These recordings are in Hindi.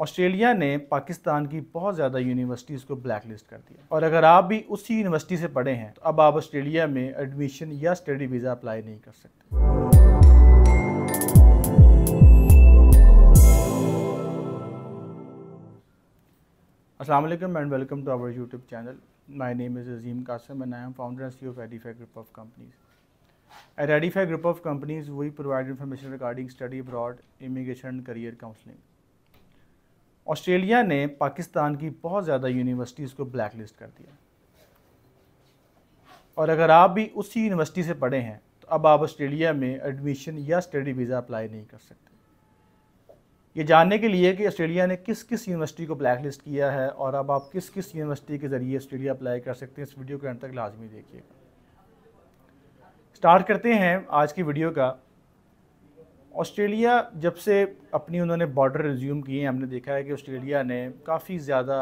ऑस्ट्रेलिया ने पाकिस्तान की बहुत ज़्यादा यूनिवर्सिटीज़ को ब्लैक लिस्ट कर दिया और अगर आप भी उसी यूनिवर्सिटी से पढ़े हैं तो अब आप ऑस्ट्रेलिया में एडमिशन या स्टडी वीज़ा अप्लाई नहीं कर सकते असलम and welcome to our YouTube channel my name is Azeem Qasim and I am founder and CEO of Edify group of companies Edify group of companies वही provide information regarding study abroad immigration and career counselling Australia ने पाकिस्तान की बहुत ज़्यादा यूनिवर्सिटीज़ को ब्लैक लिस्ट कर दिया और अगर आप भी उसी यूनिवर्सिटी से पढ़े हैं तो अब आप ऑस्ट्रेलिया में एडमिशन या स्टडी वीज़ा अप्लाई नहीं कर सकते ये जानने के लिए कि ऑस्ट्रेलिया ने किस किस यूनिवर्सिटी को ब्लैक लिस्ट किया है और अब आप किस किस यूनिवर्सिटी के ज़रिए ऑस्ट्रेलिया अप्लाई कर सकते हैं इस वीडियो के अंत तक लाजमी देखिएगा स्टार्ट करते हैं आज की वीडियो का ऑस्ट्रेलिया जब से अपनी उन्होंने बॉर्डर रिज्यूम किए हैं हमने देखा है कि ऑस्ट्रेलिया ने काफ़ी ज़्यादा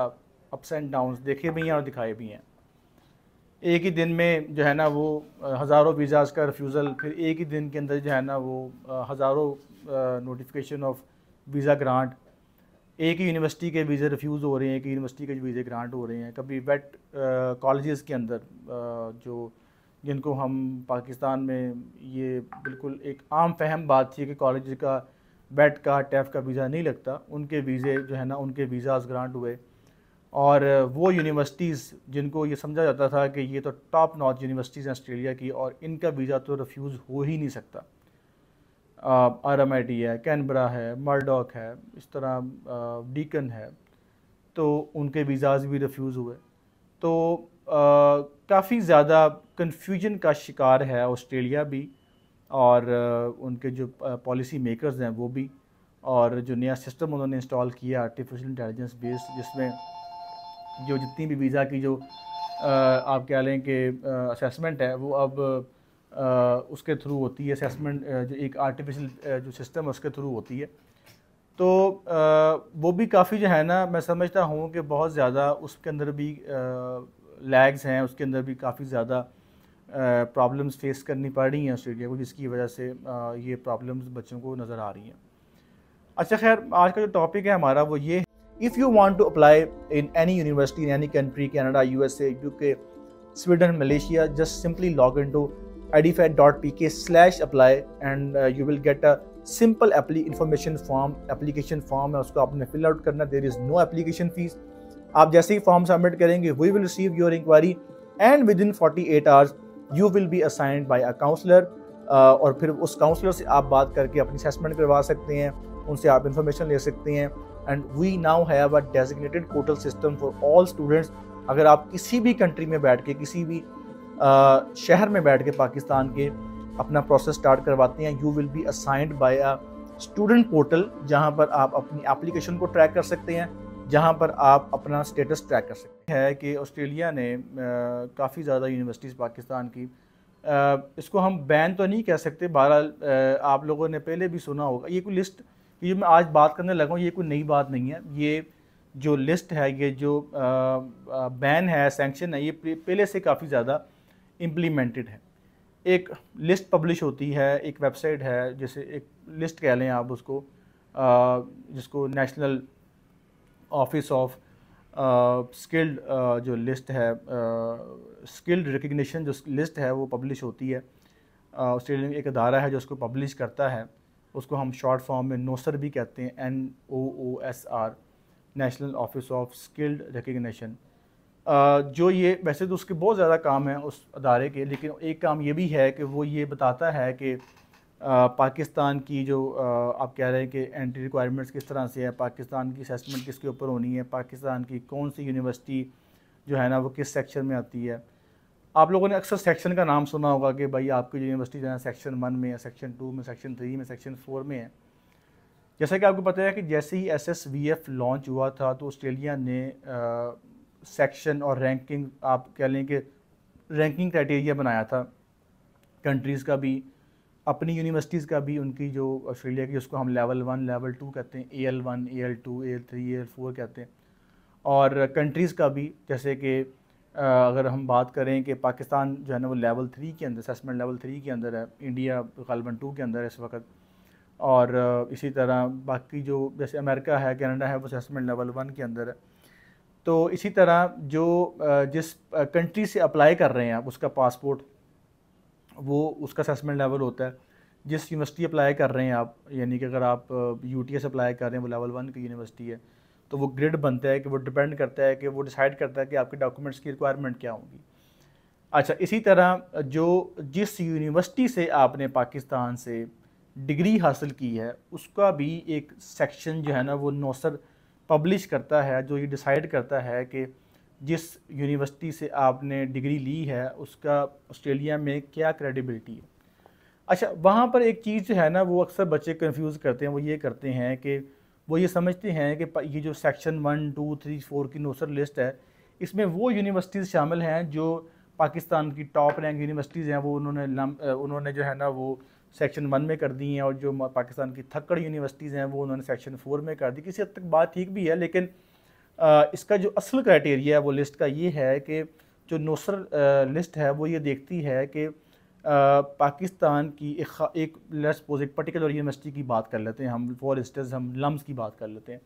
अप्स एंड डाउन देखे भी हैं और दिखाए भी हैं एक ही दिन में जो है ना वो हज़ारों वीज़ाज़ का रिफ्यूज़ल फिर एक ही दिन के अंदर जो है ना वो हज़ारों नोटिफिकेशन ऑफ वीज़ा ग्रांट एक ही यूनिवर्सिटी के वीज़े रिफ्यूज़ हो रहे हैं एक यूनिवर्सिटी के वीज़े ग्रांट हो रहे हैं कभी वेट कॉलेज के अंदर आ, जो जिनको हम पाकिस्तान में ये बिल्कुल एक आम फहम बात थी कि कॉलेज का बैट का टैफ e का वीज़ा नहीं लगता उनके वीज़े जो है ना उनके वीज़ाज़ ग्रांट हुए और वो यूनिवर्सिटीज़ जिनको ये समझा जाता था कि ये तो टॉप नॉच यूनिवर्सिटीज़ हैं ऑस्ट्रेलिया की और इनका वीज़ा तो रिफ्यूज़ हो ही नहीं सकता आर एम आई टी है कैनबरा है मरडॉक है इस तरह डीकन है तो उनके वीज़ाज़ भी रिफ्यूज़ हुए तो काफ़ी ज़्यादा कन्फ्यूजन का शिकार है ऑस्ट्रेलिया भी और उनके जो पॉलिसी मेकर्स हैं वो भी और जो नया सिस्टम उन्होंने इंस्टॉल किया आर्टिफिशियल इंटेलिजेंस बेस्ड जिसमें जो जितनी भी वीज़ा की जो आप कह लें कि असेसमेंट है वो अब आ, उसके थ्रू होती है असेसमेंट जो एक आर्टिफिशियल जो सिस्टम है उसके थ्रू होती है तो आ, वो भी काफ़ी जो है ना मैं समझता हूँ कि बहुत ज़्यादा उसके अंदर भी लैग्स हैं उसके अंदर भी काफ़ी ज़्यादा प्रॉब्लम्स फेस करनी पड़ रही हैं ऑस्ट्रेलिया को जिसकी वजह से ये प्रॉब्लम्स बच्चों को नज़र आ रही हैं अच्छा खैर आज का जो टॉपिक है हमारा वो ये if you want to apply in any university in any country Canada U S A Sweden Malaysia just simply log in to edify dot P K slash apply and you will get a simple appli information form application form है उसको आपने फिल आउट करना there is no application fee आप जैसे ही फॉर्म सबमिट करेंगे we will receive your inquiry and within forty eight hours you will be assigned by a counsellor और फिर उस काउंसलर से आप बात करके अपनी असेसमेंट करवा सकते हैं उनसे आप इन्फॉर्मेशन ले सकते हैं and we now have a designated portal system for all students अगर आप किसी भी कंट्री में बैठ के किसी भी uh, शहर में बैठ के पाकिस्तान के अपना प्रोसेस स्टार्ट करवाते हैं you will be assigned by a student portal जहां पर आप अपनी एप्लीकेशन को ट्रैक कर सकते हैं जहाँ पर आप अपना स्टेटस ट्रैक कर सकते हैं कि ऑस्ट्रेलिया ने काफ़ी ज़्यादा यूनिवर्सिटीज़ पाकिस्तान की आ, इसको हम बैन तो नहीं कह सकते बहरहाल आप लोगों ने पहले भी सुना होगा ये कोई लिस्ट ये मैं आज बात करने लगा हूँ ये कोई नई बात नहीं है ये जो लिस्ट है ये जो आ, आ, बैन है सेंक्शन है ये पहले से काफ़ी ज़्यादा इम्प्लीमेंटेड है एक लिस्ट पब्लिश होती है एक वेबसाइट है जैसे एक लिस्ट कह लें आप उसको जिसको नेशनल ऑफिस ऑफ स्किल्ड जो लिस्ट है स्किल्ड uh, रिकग्निशन जो लिस्ट है वो पब्लिश होती है ऑस्ट्रेलिया uh, एक अदारा है जो उसको पब्लिश करता है उसको हम शॉर्ट फॉर्म में नोसर भी कहते हैं N O O S R national office of skilled recognition जो ये वैसे तो उसके बहुत ज़्यादा काम हैं उस अदारे के लेकिन एक काम ये भी है कि वो ये बताता है कि पाकिस्तान की जो आप कह रहे हैं कि एंट्री रिक्वायरमेंट्स किस तरह से है पाकिस्तान की असेसमेंट किसके ऊपर होनी है पाकिस्तान की कौन सी यूनिवर्सिटी जो है ना वो किस सेक्शन में आती है आप लोगों ने अक्सर सेक्शन का नाम सुना होगा कि भाई आपकी यूनिवर्सिटी जो है सेक्शन वन में है सेक्शन टू में सेक्शन थ्री में सेक्शन फोर में है जैसा कि आपको पता है कि जैसे ही S S V F launch हुआ था तो ऑस्ट्रेलिया ने आ, सेक्शन और रैंकिंग आप कह लें कि रैंकिंग क्राइटेरिया बनाया था कंट्रीज़ का भी अपनी यूनिवर्सिटीज़ का भी उनकी जो ऑस्ट्रेलिया की उसको हम लेवल वन लेवल टू कहते हैं A L one A L two A L three A L four कहते हैं और कंट्रीज़ का भी जैसे कि अगर हम बात करें कि पाकिस्तान जो है ना वो लेवल थ्री के अंदर असेसमेंट लेवल थ्री के अंदर है इंडिया गलबन टू के अंदर है इस वक्त और इसी तरह बाकी जो जैसे अमेरिका है कनाडा है वो असेसमेंट लेवल वन के अंदर है तो इसी तरह जो जिस कंट्री से अप्लाई कर रहे हैं आप उसका पासपोर्ट वो उसका असेसमेंट लेवल होता है जिस यूनिवर्सिटी अप्लाई कर रहे हैं आप यानी कि अगर आप यू टी एस अप्लाई कर रहे हैं वो लेवल वन की यूनिवर्सिटी है तो वो ग्रिड बनता है कि वो डिपेंड करता है कि वो डिसाइड करता है कि आपके डॉक्यूमेंट्स की रिक्वायरमेंट क्या होगी अच्छा इसी तरह uh, जो जिस यूनिवर्सिटी से आपने पाकिस्तान से डिग्री हासिल की है उसका भी एक सेक्शन जो है ना वो नौसर पब्लिश करता है जो ये डिसाइड करता है कि जिस यूनिवर्सिटी से आपने डिग्री ली है उसका ऑस्ट्रेलिया में क्या क्रेडिबिलिटी है अच्छा वहाँ पर एक चीज़ जो है ना वो अक्सर बच्चे कंफ्यूज करते हैं वो ये करते हैं कि वो ये समझते हैं कि ये जो section one two three four की नोसर लिस्ट है इसमें वो यूनिवर्सिटीज़ शामिल हैं जो पाकिस्तान की टॉप रैंक यूनिवर्सिटीज़ हैं वो उन्होंने उन्होंने जो है ना वो सेक्शन वन में कर दी हैं और जो पाकिस्तान की थक्कड़ यूनिवर्सिटीज़ हैं वो उन्होंने सेक्शन फोर में कर दी किसी हद तक बात ठीक भी है लेकिन इसका जो असल क्राइटेरिया है वो लिस्ट का ये है कि जो नोसर लिस्ट है वो ये देखती है कि पाकिस्तान की एक एक लेट्स एक पर्टिकुलर यूनिवर्सिटी की बात कर लेते हैं हम फॉर इंस्टेंस हम लम्स की बात कर लेते हैं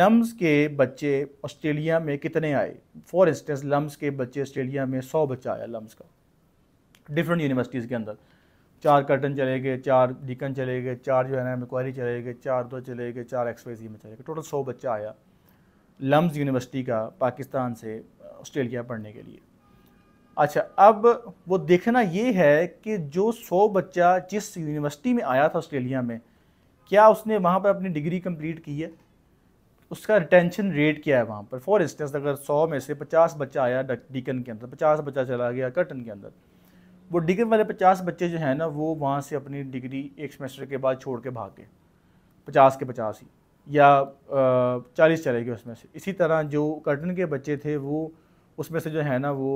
लम्स के बच्चे ऑस्ट्रेलिया में कितने आए फॉर इंस्टेंस लम्स के बच्चे ऑस्ट्रेलिया में सौ बच्चा आया लम्स का डिफरेंट यूनिवर्सिटीज़ के अंदर चार कर्टन चले गए चार डिकन चले गए चार जो है ना इंक्वायरी चले गए चार दो चले गए चार एक्सवाइजी में चले गए टोटल सौ बच्चा आया लम्स यूनिवर्सिटी का पाकिस्तान से ऑस्ट्रेलिया पढ़ने के लिए अच्छा अब वो देखना ये है कि जो सौ बच्चा जिस यूनिवर्सिटी में आया था ऑस्ट्रेलिया में क्या उसने वहाँ पर अपनी डिग्री कंप्लीट की है उसका रिटेंशन रेट क्या है वहाँ पर फॉर इंस्टेंस अगर सौ में से पचास बच्चा आया डिकन के अंदर पचास बच्चा चला गया कर्टन के अंदर वो डिकन वाले पचास बच्चे जो हैं ना वो वहाँ से अपनी डिग्री एक सेमेस्टर के बाद छोड़ के भाग गए पचास के पचास ही या चालीस चले गए उसमें से इसी तरह जो कर्टन के बच्चे थे वो उसमें से जो है ना वो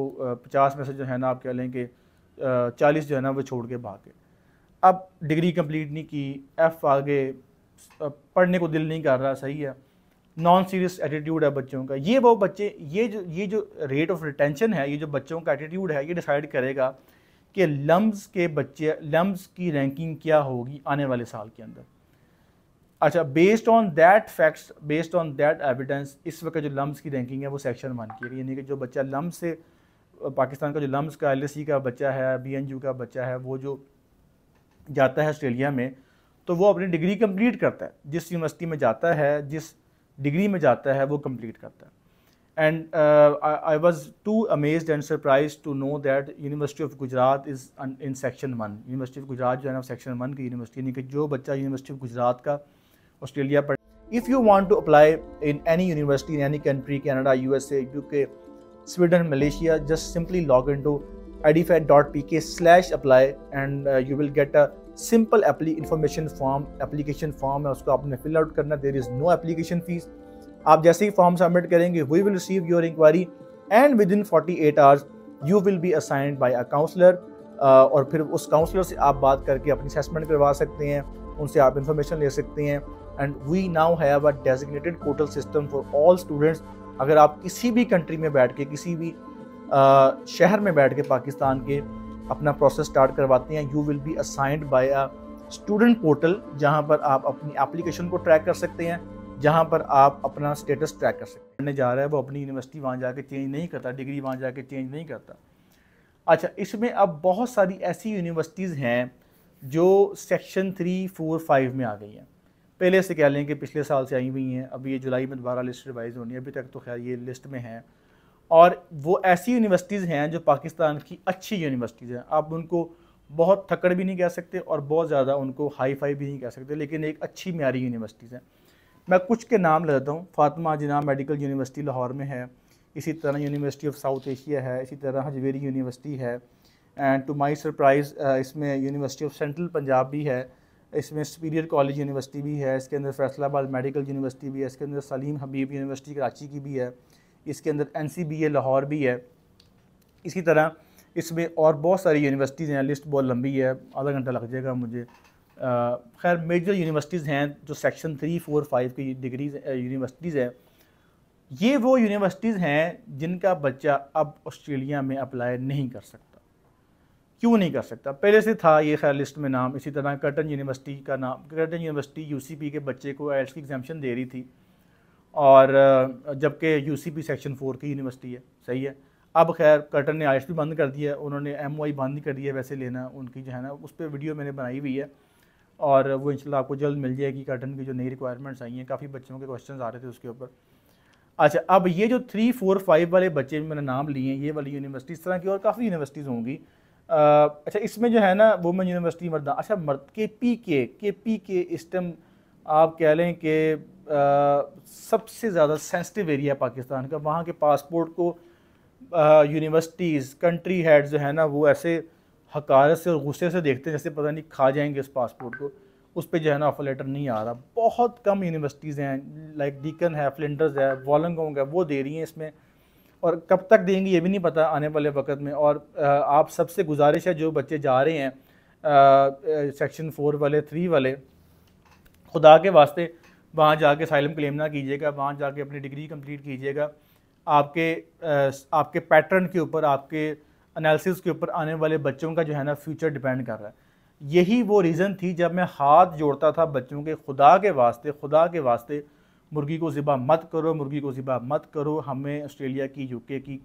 पचास में से जो है ना आप कह लें कि चालीस जो है ना वो छोड़ के भाग गए अब डिग्री कंप्लीट नहीं की एफ़ आगे पढ़ने को दिल नहीं कर रहा सही है नॉन सीरियस एटीट्यूड है बच्चों का ये वो बच्चे ये जो ये जो रेट ऑफ रिटेंशन है ये जो बच्चों का एटीट्यूड है ये डिसाइड करेगा कि लम्ब़ के बच्चे लम्ब की रैंकिंग क्या होगी आने वाले साल के अंदर अच्छा based on that facts based on that evidence इस वक्त जो लम्ब की रैंकिंग है वो सेक्शन वन की है यानी कि जो बच्चा लम्ब से पाकिस्तान का जो लम्ब का एल e का बच्चा है बी का बच्चा है वो जो जाता है ऑस्ट्रेलिया में तो वो अपनी डिग्री कंप्लीट करता है जिस यूनिवर्सिटी में जाता है जिस डिग्री में जाता है वो कंप्लीट करता है and I was to amaze and surprise to know that university of Gujrat is in section one university of Gujrat जो है ना सेक्शन वन की यूनिवर्सिटी यानी कि जो बच्चा यूनिवर्सिटी ऑफ गुजरात का ऑस्ट्रेलिया पर if you want to apply in any university in any country Canada U S A U K Sweden Malaysia just simply log in to edify dot P K slash apply and you will get a simple appli information form application form है उसको आपने फिल आउट करना there is no application fee आप जैसे ही फॉर्म सबमिट करेंगे we will receive your inquiry and within forty eight hours you will be assigned by a counsellor और फिर उस काउंसलर से आप बात करके अपनी असेसमेंट करवा सकते हैं उनसे आप इंफॉर्मेशन ले सकते हैं and we now have a designated portal system for all students अगर आप किसी भी कंट्री में बैठ के किसी भी आ, शहर में बैठ के पाकिस्तान के अपना प्रोसेस स्टार्ट करवाते हैं you will be assigned by a student portal जहां पर आप अपनी एप्लीकेशन को ट्रैक कर सकते हैं जहां पर आप अपना स्टेटस ट्रैक कर सकते हैं जा रहा है वो अपनी यूनिवर्सिटी वहाँ जाके चेंज नहीं करता डिग्री वहाँ जाके चेंज नहीं करता अच्छा इसमें अब बहुत सारी ऐसी यूनिवर्सिटीज़ हैं जो सेक्शन थ्री फोर फाइव में आ गई हैं पहले से कह लें कि पिछले साल से आई हुई हैं अभी ये जुलाई में दोबारा लिस्ट रिवाइज होनी है अभी तक तो खैर ये लिस्ट में हैं और वो ऐसी यूनिवर्सिटीज़ हैं जो पाकिस्तान की अच्छी यूनिवर्सिटीज़ हैं आप उनको बहुत थकड़ भी नहीं कह सकते और बहुत ज़्यादा उनको हाई फाई भी नहीं कह सकते लेकिन एक अच्छी म्यारी यूनिवर्सिटीज़ हैं मैं कुछ के नाम ले जाता हूँ फातमा जिना मेडिकल यूनिवर्सिटी लाहौर में है इसी तरह यूनिवर्सिटी ऑफ साउथ एशिया है इसी तरह हजवेरी यूनिवर्सिटी है एंड टू माई सरप्राइज़ इसमें यूनिवर्सिटी ऑफ सेंट्रल पंजाब भी है इसमें सुपीरियर कॉलेज यूनिवर्सिटी भी है इसके अंदर फैसलाबाद मेडिकल यूनिवर्सिटी भी है इसके अंदर सलीम हबीब यूनिवर्सिटी कराची की भी है इसके अंदर N C B A Lahore भी है इसी तरह इसमें और बहुत सारी यूनिवर्सिटीज़ हैं लिस्ट बहुत लंबी है आधा घंटा लग जाएगा मुझे खैर मेजर यूनिवर्सिटीज़ हैं जो सेक्शन थ्री फोर फाइव की डिग्रीज यूनिवर्सिटीज़ हैं ये वो यूनिवर्सिटीज़ हैं जिनका बच्चा अब ऑस्ट्रेलिया में अप्लाई नहीं कर सकता क्यों नहीं कर सकता पहले से था ये खैर लिस्ट में नाम इसी तरह कर्टन यूनिवर्सिटी का नाम कर्टन यूनिवर्सिटी यू के बच्चे को एल्स की एग्जामेशन दे रही थी और जबकि यू सेक्शन फोर की यूनिवर्सिटी है सही है अब खैर कर्टन ने आई भी बंद कर दिया उन्होंने एम बंद कर दिया वैसे लेना उनकी जो है ना उस पर वीडियो मैंने बनाई हुई है और वो इंशाल्लाह आपको जल्द मिल जाएगी कर्टन की जो नई रिक्वायरमेंट्स आई हैं काफ़ी बच्चों के क्वेश्चन आ रहे थे उसके ऊपर अच्छा अब ये जो थ्री फोर फाइव वाले बच्चे मैंने नाम लिए हैं ये वाली यूनिवर्सिटी इस तरह की और काफ़ी यूनिवर्सिटीज़ होंगी अच्छा इसमें जो है ना वुमेन यूनिवर्सिटी मर्दा अच्छा मर्द के पी के के पी के इस टाइम आप कह लें कि सबसे ज़्यादा सेंसिटिव एरिया पाकिस्तान का वहाँ के पासपोर्ट को यूनिवर्सिटीज़ कंट्री हेड जो है ना वो ऐसे हकारत से और गुस्से से देखते हैं जैसे पता नहीं खा जाएंगे उस पासपोर्ट को उस पर जो है ना ऑफर लेटर नहीं आ रहा बहुत कम यूनिवर्सिटीज़ हैं लाइक डीकन है फ्लिंडर्स है वॉलंगोंग है वो दे रही हैं इसमें और कब तक देंगे ये भी नहीं पता आने वाले वक्त में और आप सबसे गुजारिश है जो बच्चे जा रहे हैं सेक्शन फोर वाले थ्री वाले खुदा के वास्ते वहाँ जाके साइलम क्लेम ना कीजिएगा वहाँ जाके अपनी डिग्री कंप्लीट कीजिएगा आपके आपके पैटर्न के ऊपर आपके एनालिसिस के ऊपर आने वाले बच्चों का जो है ना फ्यूचर डिपेंड कर रहा है यही वो रीज़न थी जब मैं हाथ जोड़ता था बच्चों के खुदा के वास्ते खुदा के वास्ते मुर्गी को ज़िबा मत करो मुर्गी को ज़िबा मत करो हमें ऑस्ट्रेलिया की यूके की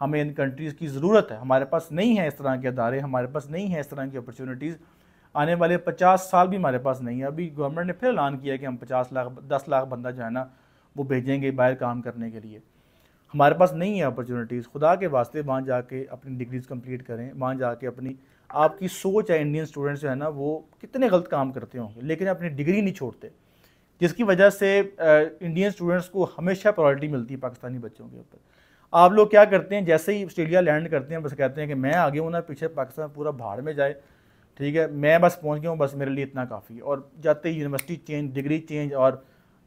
हमें इन कंट्रीज़ की ज़रूरत है हमारे पास नहीं है इस तरह के अदारे हमारे पास नहीं है इस तरह की अपॉर्चुनिटीज़ आने वाले पचास साल भी हमारे पास नहीं है अभी गवर्नमेंट ने फिर ऐलान किया कि हम पचास लाख दस लाख बंदा जो है ना वो भेजेंगे बाहर काम करने के लिए हमारे पास नहीं है अपॉर्चुनिटीज़ खुदा के वास्ते वहाँ जाके अपनी डिग्रीज़ कंप्लीट करें वहाँ जाके अपनी आपकी सोच है इंडियन स्टूडेंट्स जो है ना वो कितने गलत काम करते होंगे लेकिन अपनी डिग्री नहीं छोड़ते जिसकी वजह से इंडियन स्टूडेंट्स को हमेशा प्रायोरिटी मिलती है पाकिस्तानी बच्चों के ऊपर आप लोग क्या करते हैं जैसे ही ऑस्ट्रेलिया लैंड करते हैं बस कहते हैं कि मैं आगे हूँ ना पीछे पाकिस्तान पूरा भाड़ में जाए ठीक है मैं बस पहुँच गया हूँ बस मेरे लिए इतना काफ़ी है और जाते ही यूनिवर्सिटी चेंज डिग्री चेंज और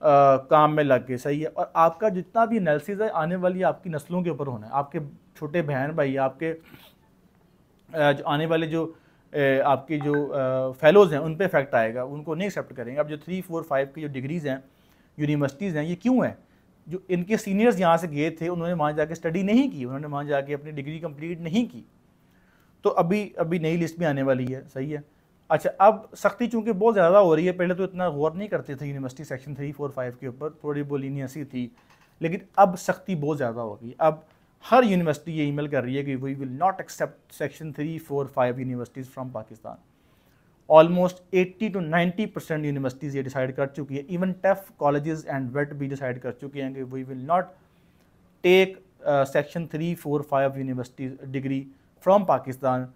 आ, काम में लग गए सही है और आपका जितना भी एनालिसिस है आने वाली आपकी नस्लों के ऊपर होना है आपके छोटे बहन भाई आपके जो आने वाले जो आपकी जो फेलोज़ हैं उन पर इफेक्ट आएगा उनको नहीं एक्सेप्ट करेंगे अब जो थ्री फोर फाइव की जो डिग्रीज़ हैं यूनिवर्सिटीज़ हैं ये क्यों हैं जो इनके सीनियर्स यहाँ से गए थे उन्होंने वहाँ जाके स्टडी नहीं की उन्होंने वहाँ जाके अपनी डिग्री कंप्लीट नहीं की तो अभी अभी नई लिस्ट भी आने वाली है सही है अच्छा अब सख्ती चूंकि बहुत ज़्यादा हो रही है पहले तो इतना गौर नहीं करते थे university section three four five के ऊपर थोड़ी बोलिनियसी थी लेकिन अब सख्ती बहुत ज़्यादा होगी अब हर यूनिवर्सिटी ये ईमेल कर रही है कि we will not accept section three four five universities from Pakistan almost 80 to 90 percent universities ये डिसाइड कर चुकी है even TAFE colleges and VET भी डिसाइड कर चुके हैं कि we will not take section three four five university degree from Pakistan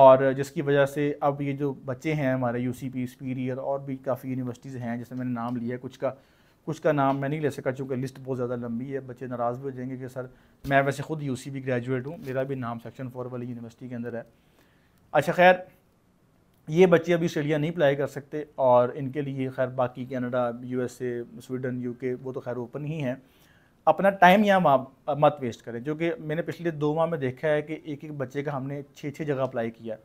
और जिसकी वजह से अब ये जो बच्चे हैं हमारे यू सी पी स्पीरियर और भी काफ़ी यूनिवर्सिटीज़ हैं जैसे मैंने नाम लिया कुछ का कुछ का नाम मैं नहीं ले सका चूँकि लिस्ट बहुत ज़्यादा लंबी है बच्चे नाराज़ भी हो जाएंगे कि सर मैं वैसे खुद यू सी ग्रेजुएट हूँ मेरा भी नाम सेक्शन फोर वाली यूनिवर्सिटी के अंदर है अच्छा खैर ये बच्चे अभी ऑस्ट्रेलिया नहीं अप्लाई कर सकते और इनके लिए खैर बाकी कनाडा यूएसए स्वीडन यूके वो तो खैर ओपन ही हैं अपना टाइम यहाँ मत वेस्ट करें जो कि मैंने पिछले दो माह में देखा है कि एक एक बच्चे का हमने छः छः जगह अप्लाई किया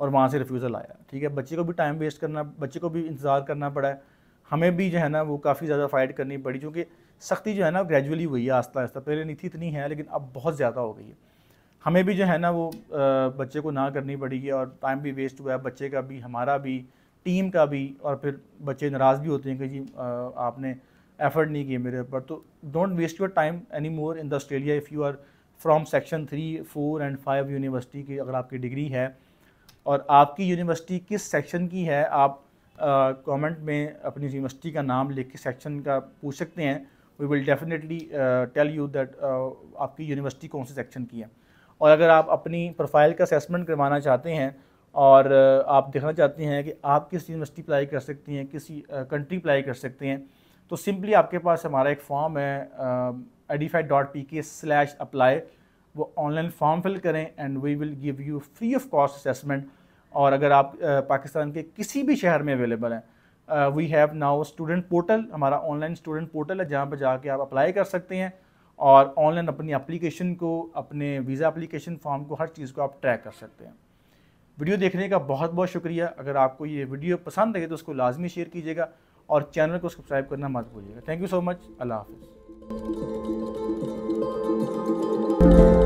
और वहाँ से रिफ्यूज़ल आया ठीक है बच्चे को भी टाइम वेस्ट करना बच्चे को भी इंतज़ार करना पड़ा है हमें भी जो है ना वो काफ़ी ज़्यादा फाइट करनी पड़ी क्योंकि सख्ती जो है ना ग्रेजुअली हुई है आस्ता आस्ता पहले नहीं थी इतनी है लेकिन अब बहुत ज़्यादा हो गई है हमें भी जो है ना वो बच्चे को ना करनी पड़ेगी और टाइम भी वेस्ट हुआ है बच्चे का भी हमारा भी टीम का भी और फिर बच्चे नाराज़ भी होते हैं कि जी आपने एफर्ट नहीं किए मेरे ऊपर तो don't waste your time any more in the Australia if you are from section three four and five university की अगर आपकी डिग्री है और आपकी यूनिवर्सिटी किस सेक्शन की है आप कमेंट में अपनी यूनिवर्सिटी का नाम लिख के सेक्शन का पूछ सकते हैं we will definitely tell you that आपकी यूनिवर्सिटी कौन से सेक्शन की है और अगर आप अपनी प्रोफाइल का असेसमेंट करवाना चाहते हैं और uh, आप देखना चाहते हैं कि आप किस यूनिवर्सिटी अप्लाई कर सकती हैं किसी कंट्री uh, अप्लाई कर सकते हैं तो सिंपली आपके पास हमारा एक फॉर्म है edify dot P K slash apply वो ऑनलाइन फॉर्म फिल करें and we will give you free of cost assessment और अगर आप पाकिस्तान के किसी भी शहर में अवेलेबल हैं we have now student portal हमारा ऑनलाइन स्टूडेंट पोर्टल है जहाँ पर जाके आप अप्लाई कर सकते हैं और ऑनलाइन अपनी अप्लीकेशन को अपने वीज़ा अप्लीकेशन फॉर्म को हर चीज़ को आप ट्रैक कर सकते हैं वीडियो देखने का बहुत बहुत शुक्रिया अगर आपको ये वीडियो पसंद आए तो उसको लाजमी शेयर कीजिएगा और चैनल को सब्सक्राइब करना मत भूलिएगा थैंक यू सो मच अल्लाह हाफिज़